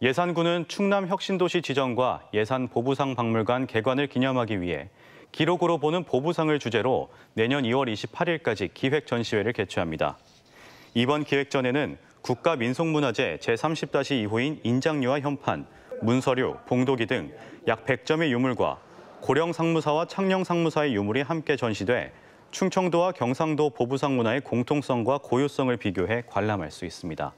예산군은 충남 혁신도시 지정과 예산 보부상 박물관 개관을 기념하기 위해 기록으로 보는 보부상을 주제로 내년 2월 28일까지 기획 전시회를 개최합니다. 이번 기획전에는 국가 민속문화재 제30-2호인 인장류와 현판, 문서류, 봉도기 등 약 100점의 유물과 고령 상무사와 창녕 상무사의 유물이 함께 전시돼 충청도와 경상도 보부상 문화의 공통성과 고유성을 비교해 관람할 수 있습니다.